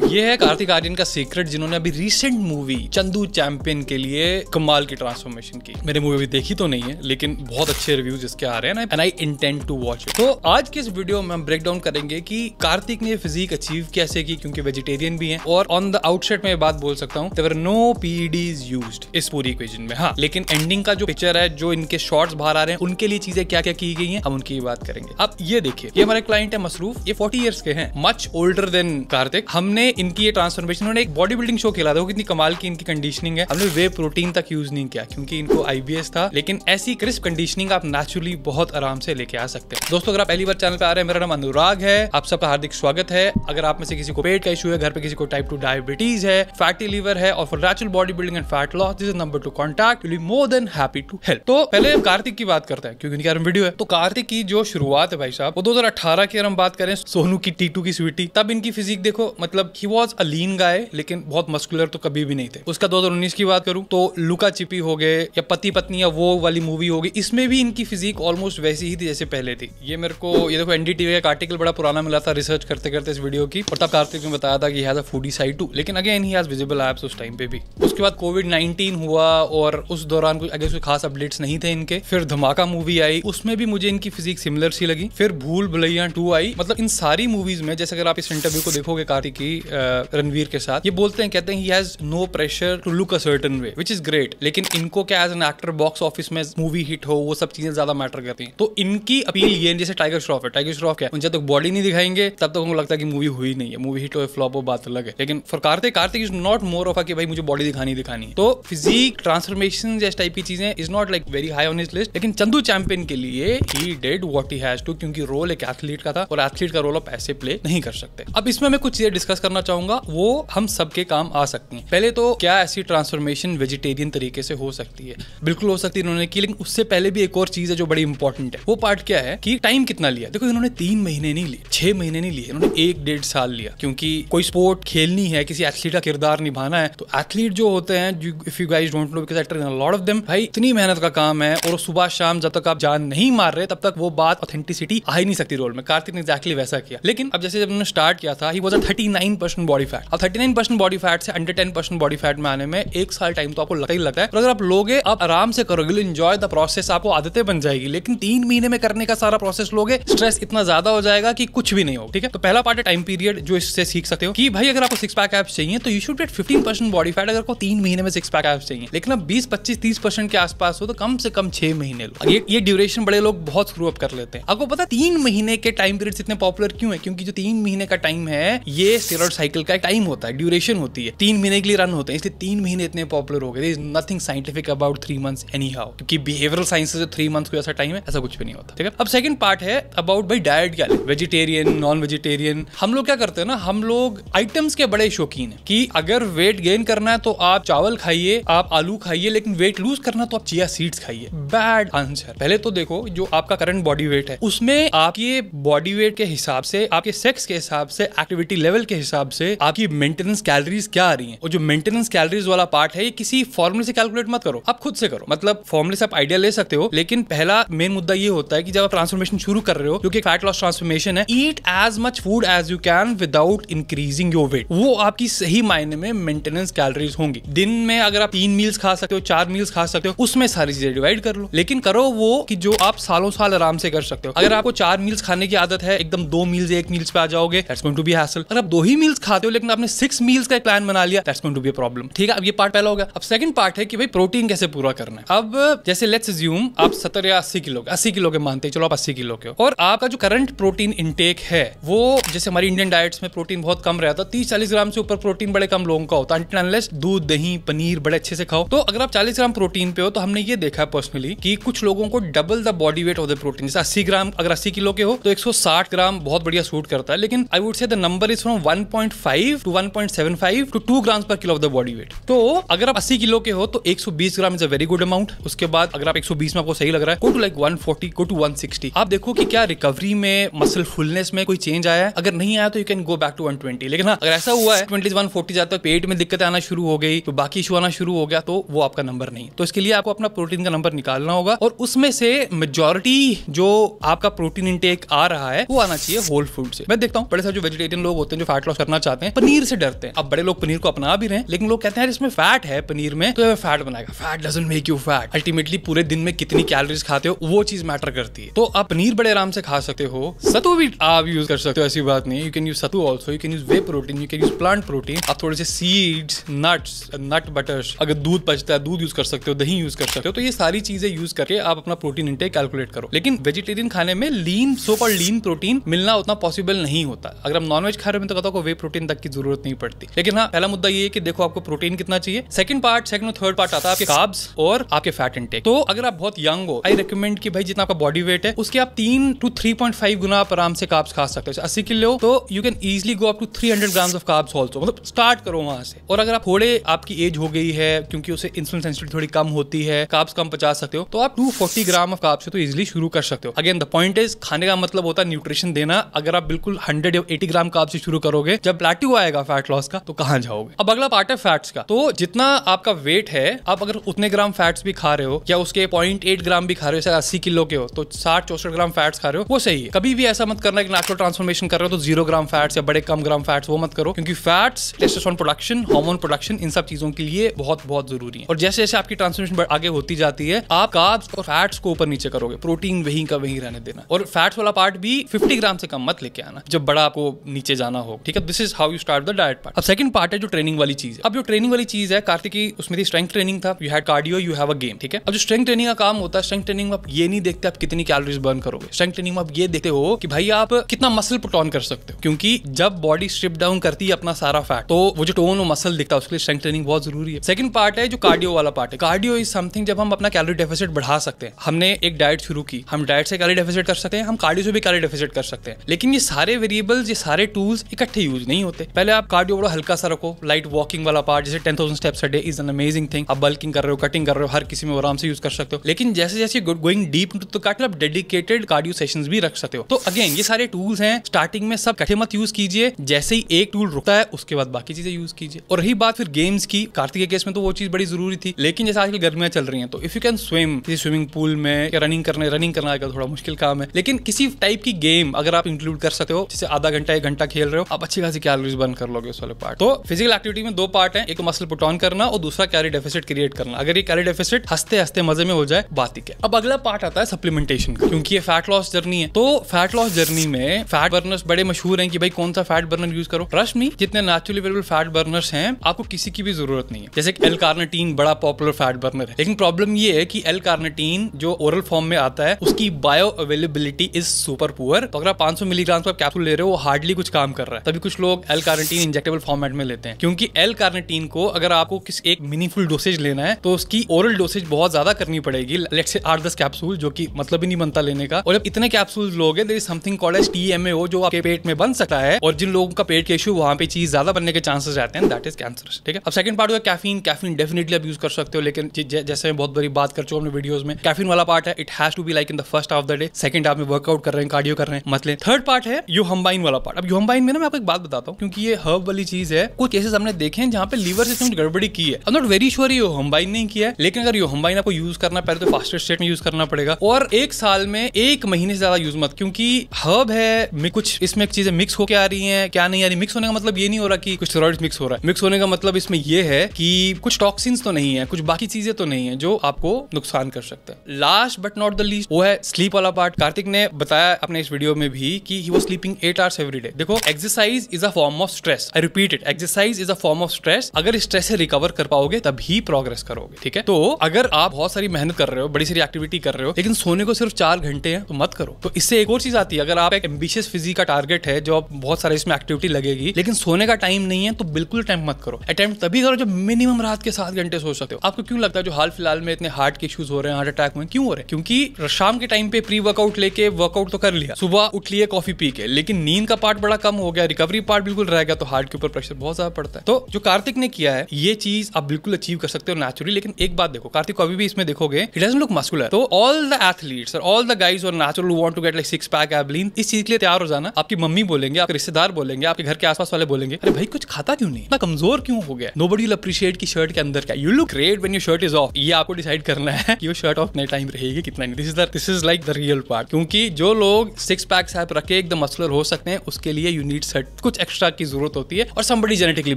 तो ये है कार्तिक आर्यन का सीक्रेट जिन्होंने अभी रीसेंट मूवी चंदू चैंपियन के लिए कमाल की ट्रांसफॉर्मेशन की मेरे मूवी अभी देखी तो नहीं है लेकिन बहुत अच्छे रिव्यूज इसके आ रहे हैं and I intend to watch तो आज के इस वीडियो में हम ब्रेक डाउन करेंगे कि कार्तिक ने फिजिक अचीव कैसे की क्योंकि वेजिटेरियन भी है और ऑन द आउटसेट में बात बोल सकता हूँ देवर नो पीडी यूज इस पूरी इक्वेजन में हाँ लेकिन एंडिंग का जो पिक्चर है जो इनके शॉर्ट्स बाहर आ रहे हैं उनके लिए चीजें क्या क्या की गई है हम उनकी बात करेंगे अब ये देखिए ये हमारे क्लाइंट है मसरूफ ये फोर्टी ईयर्स के हैं मच ओल्डर देन कार्तिक हमने उन्होंने इनकी ये ट्रांसफॉर्मेशन उन्होंने एक बॉडी बिल्डिंग शो खेला था वो कितनी कमाल की इनकी कंडीशनिंग है हमने वे प्रोटीन तक यूज नहीं किया क्योंकि इनको आईबीएस था लेकिन ऐसी क्रिस्प कंडीशनिंग आप नेचुरली बहुत आराम से लेके आ सकते हैं दोस्तों अगर आप पहली बार चैनल पर आ रहे हैं मेरा नाम अनुराग है आप सबका हार्दिक स्वागत है अगर आप में से किसी को पेट का इशू है घर पर किसी को टाइप टू डायबिटीज है फैटी लीवर है और for natural body building and fat loss this number to contact will more than happy to help तो पहले कार्तिक की बात करते हैं क्योंकि उनकी वीडियो है तो कार्तिक की जो शुरुआत है भाई साहब वो दो हजार अठारह की अगर हम बात करें सोनू की टीटू की स्वीटी तब इनकी फिजिक देखो मतलब ही वॉज अ लीन गाय लेकिन बहुत मस्कुलर तो कभी भी नहीं थे उसका दो हजार उन्नीस की बात करूं तो लुका चिपी हो गए या पति पत्नी या वो वाली मूवी हो गई इसमें भी इनकी फिजिक ऑलमोस्ट वैसी ही थी जैसे पहले थी ये मेरे को ये देखो एनडीटीवी का आर्टिकल बड़ा पुराना मिला था रिसर्च करते करते इस वीडियो की और तब कार्तिक ने बताया था कि has a foodie side too लेकिन again he has visible abs उस टाइम पे भी उसके बाद कोविड नाइनटीन हुआ और उस दौरान कुछ अगर कोई खास अपडेट्स नहीं थे इनके फिर धमाका मूवी आई उसमें भी मुझे इनकी फिजिक सिमिलर सी लगी फिर भूल भुलैया टू आई मतलब इन सारी मूवीज में जैसे अगर आप इस इंटरव्यू को देखोगे कार्तिक की रणवीर के साथ ये बोलते हैं कहते हैं he has no pressure to look a certain way which is great लेकिन इनको क्या as an actor box office में मूवी हिट हो वो सब चीजें ज्यादा मैटर करती हैं तो इनकी अपील ये जैसे टाइगर श्रॉफ है टाइगर श्रॉफ क्या जब तक बॉडी नहीं दिखाएंगे तब तक उनको लगता है कि मूवी हुई नहीं है मूवी हिट हो फ्लॉप हो बात अलग है लेकिन for Kartik Kartik is not more of कि भाई मुझे बॉडी दिखानी दिखानी तो फिजिक ट्रांसफॉर्मेशन जैसे टाइप की चीजें is not like very high on his list लेकिन चंदू चैंपियन के लिए he did what he has to क्योंकि रोल एक एथलीट का था और एथलीट का रोल आप ऐसे प्ले नहीं कर सकते अब इसमें हमें कुछ चीजें डिस्कस कर करना चाहूंगा वो हम सबके काम आ सकती हैं पहले तो क्या ऐसी ट्रांसफॉर्मेशन वेजिटेरियन तरीके से हो सकती है बिल्कुल हो सकती है इन्होंने की लेकिन उससे पहले भी एक और चीज है जो बड़ी इंपॉर्टेंट है वो पार्ट क्या है कि टाइम कितना लिया देखो इन्होंने तीन महीने नहीं लिए छह महीने नहीं लिए इन्होंने एक डेढ़ साल लिया क्योंकि कोई स्पोर्ट खेलनी है किसी एथलीट का किरदार निभाना है तो एथलीट जो होते हैं if you guys don't know because actor lot of them भाई इतनी मेहनत का काम है और सुबह शाम जब तक आप जान नहीं मार रहे तब तक वो बात ऑथेंटिसिटी आ ही नहीं सकती रोल में कार्तिक ने एग्जैक्टली वैसा किया लेकिन अब जैसे जब उन्होंने स्टार्ट किया था he was a thirty nine percent body fat और thirty nine percent body fat से under ten percent body fat में आने में एक साल टाइम तो आपको लगता ही लगता है अगर आप लोगे आप आराम से करोगे इन्जॉय द प्रोसेस आपको आदतें बन जाएगी लेकिन तीन महीने में करने का सारा प्रोसेस लोगे स्ट्रेस इतना ज्यादा हो जाएगा कि कुछ भी नहीं होगा ठीक है तो पहला पार्ट है टाइम पीरियड जो इससे सीख सकते हो कि भाई अगर आपको सिक्स पैक एप्स चाहिए तो you should get fifteen percent body fat अगर को तीन महीने में सिक्स पैक एप्स चाहिए लेकिन अब बीस पच्चीस तीस परसेंट के आसपास हो तो कम से कम छह महीने लो ये ये ड्यूरेशन बड़े लोग बहुत स्क्रू अप कर लेते हैं आपको पता तीन महीने के टाइम पीरियड इतने पॉपुलर क्यों है क्योंकि जो तीन महीने का टाइम है ये सिर्फ प्रोडक्ट साइकिल का टाइम होता है ड्यूरेशन होती है तीन महीने के लिए रन होते हैं इसलिए तीन महीने इतने पॉपुलर हो गए is nothing scientific about three months anyhow क्योंकि बिहेवियरल साइंस से थ्री मंथ्स को ऐसा टाइम है ऐसा कुछ भी नहीं होता ठीक है अब सेकंड पार्ट है अबाउट भाई डायट क्या वेजिटेरियन नॉन वेजिटेरियन हम लोग क्या करते हैं ना हम लोग आइटम्स के बड़े शौकीन है कि अगर वेट गेन करना है तो आप चावल खाइए आप आलू खाइए लेकिन वेट लूज करना तो आप चिया सीड्स खाइए बैड आंसर पहले तो देखो जो आपका करंट बॉडी वेट है उसमें आपके बॉडी वेट के हिसाब से आपके सेक्स के हिसाब से एक्टिविटी लेवल के हिसाब हिसाब से आपकी मेंटेनेंस कैलरीज क्या आ रही है और जो मेंटेनेंस कैलरीज वाला पार्ट है ये किसी फॉर्मुले से कैलकुलेट मत करो आप खुद से करो मतलब फॉर्मुले से आप आइडिया ले सकते हो लेकिन पहला मेन मुद्दा ये होता है कि जब आप ट्रांसफॉर्मेशन शुरू कर रहे हो क्योंकि फैट लॉस ट्रांसफॉर्मेशन है eat as much food as you can without increasing your weight वो आपकी सही मायने में मेंटेनेंस कैलरीज होंगी दिन में अगर आप तीन मील्स खा सकते हो चार मील्स खा सकते हो उसमें सारी चीजें डिवाइड कर लो लेकिन करो वो कि जो आप सालों साल आराम से कर सकते हो अगर आपको चार मील्स खाने की आदत है एकदम दो मील्स एक मील्स पे आ जाओगे अगर आप दो ही मील्स खाते हो लेकिन आपने सिक्स मील्स का प्लान बना लिया that's going to be a problem ठीक है अब ये पार्ट पहला होगा अब सेकंड पार्ट है कि भाई प्रोटीन कैसे पूरा करना है अब जैसे लेट्स ज्यूम आप सत्तर या अस्सी किलो के अस्सी किलो के मानते हैं चलो आप अस्सी किलो के हो और आपका जो करंट प्रोटीन इनटेक है वो जैसे हमारी इंडियन डाइट्स में प्रोटीन बहुत कम रहता है तीस चालीस ग्राम से ऊपर प्रोटीन बड़े कम लोगों का होता है दूध दही पनीर बड़े अच्छे से खाओ तो अगर आप चालीस ग्राम प्रोटीन पे हो तो हमने ये देखा पर्सनली कि कुछ लोगों को double the body weight of the protein जैसे अस्सी ग्राम अगर अस्सी किलो के हो तो एक ग्राम बहुत बढ़िया सूट करता है लेकिन I would say the number is from one 1.5 to 1.75 to 2 grams पर kilo of the body weight तो अगर आप 80 किलो के हो तो 120 gram is a very good amount उसके बाद अगर आप 120 में आपको सही लग रहा है go to like 140 go to 160 आप देखो कि क्या रिकवरी में मसल फुलनेस में कोई चेंज आया है अगर नहीं आया तो you can go back to 120 लेकिन हाँ अगर ऐसा हुआ है 20 140 जाता है पेट में दिक्कत आना शुरू हो गई तो बाकी इशू आना शुरू हो गया तो वो आपका नंबर नहीं तो इसके लिए आपको अपना प्रोटीन का नंबर निकालना होगा और उसमें से मेजोरिटी जो आपका प्रोटीन इंटेक आ रहा है वो आना चाहिए होल फूड से मैं देखता हूँ बड़े सारे जो वेजिटेरियन लोग होते हैं जो फैट लॉस करना चाहते हैं पनीर से डरते हैं अब बड़े लोग पनीर को अपना भी रहे हैं लेकिन लोग कहते हैं इसमें फैट है पनीर में तो फैट बनाएगा fat doesn't make you fat ultimately पूरे दिन में कितनी कैलोरीज खाते हो वो चीज मैटर करती है तो आप पनीर बड़े आराम से खा सकते हो सतु भी आप यूज कर सकते हो ऐसी बात नहीं you can use sattu also you can use whey protein you can use plant protein आप थोड़े से सीड्स नट्स नट बटर्स अगर दूध पचता है दूध यूज कर सकते हो दही यूज कर सकते हो तो ये सारी चीजें यूज करके आप अपना प्रोटीन इंटेक कैलकुलेट करो लेकिन वेजिटेरियन खाने में लीन सो पर लीन प्रोटीन मिलना उतना पॉसिबल नहीं होता अगर हम नॉनवेज खा रहे हो तो कहता हूँ वे प्रोटीन तक की जरूरत नहीं पड़ती लेकिन हाँ पहला मुद्दा ये है कि देखो आपको प्रोटीन कितना चाहिए सेकंड पार्ट सेकंड और थर्ड पार्ट आता है आपके काब्स और आपके फैट इनटेक तो अगर आप बहुत यंग हो आई रिकमेंड कि भाई जितना आपका बॉडी वेट है उसके आप तीन टू थ्री पॉइंट फाइव गुना आप आराम से काब्स खा सकते हो अस्सी किलो तो you can easily go up to three hundred grams of carbs also मतलब स्टार्ट करो वहां से और अगर आप थोड़े आपकी एज हो गई है क्योंकि उसे इंसुलिन सेंसिटिविटी थोड़ी कम होती है काब्स कम पचा सकते हो तो आप two forty gram of carbs तो इजिली शुरू कर सकते हो अगेन द पॉइंट इज खाने का मतलब होता है न्यूट्रिशन देना अगर आप बिल्कुल हंड्रेड या एटी ग्राम काब्स से शुरू करोगे जब प्लेट्यू आएगा फैट लॉस का तो कहाँ जाओगे अब अगला पार्ट है फैट्स का तो जितना आपका वेट है आप अगर उतने ग्राम फैट्स भी खा रहे हो या उसके पॉइंट एट ग्राम भी खा रहे हो जैसे अस्सी किलो के हो तो साठ चौसठ ग्राम फैट्स खा रहे हो वो सही है कभी भी ऐसा मत करना कि नेचुरल ट्रांसफॉर्मेशन कर रहे हो तो जीरो ग्राम फैट्स या बड़े कम ग्राम फैट्स वो मत करो क्योंकि fats testosterone production hormone production इन सब चीजों के लिए बहुत बहुत जरूरी है और जैसे जैसे आपकी ट्रांसफॉर्मेशन आगे होती जाती है आप कार्ब्स और फैट्स को ऊपर नीचे करोगे प्रोटीन वहीं का वहीं रहने देना और फैट्स वाला पार्ट भी फिफ्टी ग्राम से कम मत लेके आना जब बड़ा आपको नीचे जाना हो ठीक है this is how you start the diet part अब सेकंड पार्ट है जो ट्रेनिंग वाली चीज है अब जो ट्रेनिंग वाली चीज है कार्तिक की उसमें थी स्ट्रेंथ ट्रेनिंग था you had cardio you have a game ठीक है अब जो स्ट्रेंथ ट्रेनिंग का काम होता है स्ट्रेंथ ट्रेनिंग में आप ये नहीं देखते आप कितनी कैलोरीज बर्न करोगे स्ट्रेंथ ट्रेनिंग में आप ये देखते हो कि भाई आप कितना मसल पुट ऑन कर सकते हो क्योंकि जब बॉडी स्ट्रिप डाउन करती है अपना सारा फैट तो वो जो टोन और मसल दिखता है उसके लिए स्ट्रेंथ ट्रेनिंग बहुत जरूरी है सेकंड पार्ट है जो कार्डियो वाला पार्ट है कार्डियो इज समथिंग जब हम अपना कैलोरी डेफिसिट बढ़ा सकते हैं हमने एक डाइट शुरू की हम डाइट से कैलोरी डेफिसिट कर सकते हैं हम कार्डियो से भी कैलोरी डेफिसिट कर सकते हैं लेकिन ये सारे वेरिएबल्स ये सारे टूल्स इकट्ठे यूज नहीं होते पहले आप कार्डियो बड़ा हल्का सा रखो लाइट वॉकिंग वाला पार्ट जैसे ten thousand steps day is an amazing thing आप बल्किंग कर रहे हो कटिंग कर रहे हो हर किसी में आराम से यूज कर सकते हो लेकिन जैसे जैसे गोइंग डीप तो कार्डियो आप डेडिकेटेड कार्डियो सेशन भी रख सकते हो तो अगेन ये सारे टूल्स हैं स्टार्टिंग में सब कठे मत यूज कीजिए जैसे ही एक टूल रुकता है उसके बाद बाकी चीजें यूज कीजिए और रही बात फिर गेम्स की कार्तिक केस में तो वो चीज बड़ी जरूरी थी लेकिन जैसे आजकल गर्मियां चल रही है तो इफ यू कैन स्विम किसी स्विमिंग पूल में या रनिंग करने रनिंग करना आजकल थोड़ा मुश्किल काम है लेकिन किसी टाइप की गेम अगर आप इंक्लूड कर सकते हो जैसे आधा घंटा एक घंटा खेल रहे हो आप अच्छे अच्छी खासी कैलोरीज बर्न कर लोगे उस वाले पार्ट तो फिजिकल एक्टिविटी में दो पार्ट है एक मसल पुट ऑन करना और दूसरा कैरी डेफिसिट क्रिएट करना अगर ये कैरी डेफिसिट हंसते हंसते मजे में हो जाए बात ही क्या अब अगला पार्ट आता है सप्लीमेंटेशन का क्योंकि ये फैट लॉस जर्नी है तो फैट लॉस जर्नी में फैट बर्नर्स बड़े मशहूर हैं कि भाई कौन सा फैट बर्नर यूज करो ट्रस्ट मी जितने नेचुरली अवेलेबल फैट बर्नर्स हैं आपको किसी की भी जरूरत नहीं है जैसे एल कार्नेटीन बड़ा पॉपुलर फैट बर्नर है लेकिन प्रॉब्लम ये है कि एल कार्नेटीन जो ओरल फॉर्म में आता है उसकी bio availability is super poor तो अगर आप पांच सौ मिलीग्राम का कैप्सूल ले रहे हो वो हार्डली कुछ काम कर रहा है तभी कुछ कुछ लोग एल कार्निटीन इंजेक्टेबल फॉर्मेट में लेते हैं क्योंकि एल कार्निटीन को अगर आपको किसी एक मीनिंगफुल डोसेज लेना है तो उसकी ओरल डोसेज बहुत ज्यादा करनी पड़ेगी लेट से आठ दस कैप्सूल जो की मतलब ही नहीं बनता लेने का और जब इतने कैप्सूल लोगे there is something call S T M जो आपके पेट में बन सकता है और जिन लोगों का पेट के इशू वहां पे चीज ज्यादा बनने के चांसेस रहते हैं दैट इज कैंसर ठीक है अब सेकंड पार्ट हुआ कैफीन कैफीन डेफिनेटली आप यूज कर सकते हो लेकिन जैसे मैं बहुत बड़ी बात कर चुका हूँ अपने वीडियोज में कैफीन वाला पार्ट है it has to be like in the first of the day second आप में वर्कआउट कर रहे हैं कार्डियो कर रहे हैं मतलब थर्ड पार्ट है यू हम्बाइन वाला पार्ट अब यू हम्बाइन में ना मैं आपको एक बात बताता हूँ क्योंकि ये हर्ब वाली चीज है कुछ केसेस हमने देखे हैं जहाँ पे लीवर सिस्टम गड़बड़ी की है आई नॉट वेरी श्योर ये होम्बाइन नहीं किया है लेकिन अगर ये होम्बाइन आपको यूज करना पहले तो फास्टर स्टेट में यूज करना पड़ेगा और एक साल में एक महीने से ज्यादा यूज मत क्योंकि हर्ब है कुछ इसमें चीजें मिक्स होकर आ रही है क्या नहीं आ रही मिक्स होने का मतलब ये नहीं हो रहा कि कुछ स्टेरॉइड मिक्स हो रहा है मिक्स होने का मतलब इसमें यह है कि कुछ टॉक्सिन्स तो नहीं है कुछ बाकी चीजें तो नहीं है जो आपको नुकसान कर सकता है last but not the least वो है स्लीप वाला पार्ट कार्तिक ने बताया अपने इस वीडियो में भी कि ही वो sleeping eight hours every day देखो exercise is a form of stress I repeat it exercise is a form of stress अगर स्ट्रेस से रिकवर कर पाओगे तभी प्रोग्रेस करोगे ठीक है तो अगर आप बहुत सारी मेहनत कर रहे हो बड़ी सारी एक्टिविटी कर रहे हो लेकिन सोने को सिर्फ चार घंटे हैं तो मत करो तो इससे एक और चीज आती है अगर आप एक एम्बिशियस फिजिक का टारगेट है जो आप बहुत सारे इसमें एक्टिविटी लगेगी लेकिन सोने का टाइम नहीं है तो बिल्कुल अटेम्प्ट मत करो अटेम्प्ट तभी करो जब मिनिमम रात के सात घंटे सो सकते हो आपको क्यों लगता है जो हाल फिलहाल में इतने हार्ट के इश्यूज हो रहे हैं हार्ट अटैक में क्यों हो रहे हैं क्योंकि शाम के टाइम पे प्री वर्कआउट लेके वर्कआउट तो कर लिया सुबह उठ लिए कॉफी पी के लेकिन नींद का पार्ट बड़ा कम हो गया रिकवरी भी पार्ट बिल्कुल रह गया तो हार्ट के ऊपर प्रेशर बहुत ज्यादा पड़ता है तो जो कार्तिक ने किया है ये चीज आप बिल्कुल अचीव कर सकते हो नेचुरली लेकिन एक बात देखो कार्तिक को अभी भी इसमें देखोगे लुक मस्कुलर तो ऑल द एथलीट्स और ऑल द गाइज और natural want to get like six pack एबलिन इस चीज के लिए तैयार हो जाना आपकी मम्मी बोलेंगे आपके रिश्तेदार बोलेंगे आपके घर के आसपास वाले बोलेंगे अरे भाई कुछ खाता क्यों नहीं इतना कमजोर क्यों हो गया नो बडी अप्रिशिएट की शर्ट के अंदर क्या you look great when you shirt is off ये आपको डिसाइड करना है कि वो शर्ट ऑफ नहीं टाइम रहेगी कितना नहीं this is this is like the real part क्योंकि जो लोग सिक्स पैक्स है रखे एकदम मस्कुलर हो सकते हैं उसके लिए यू नीड सेट कुछ कुछ एक्स्ट्रा की जरूरत होती है और समबडी जेनेटिकली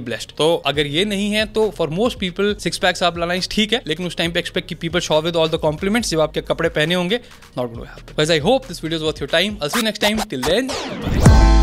ब्लेस्ड तो अगर ये नहीं है तो for most people six packs आप लाना ठीक है लेकिन उस टाइम पे एक्सपेक्ट की people show with all the compliments जब आपके कपड़े पहने होंगे not going I hope this video worth your time I'll see next time till then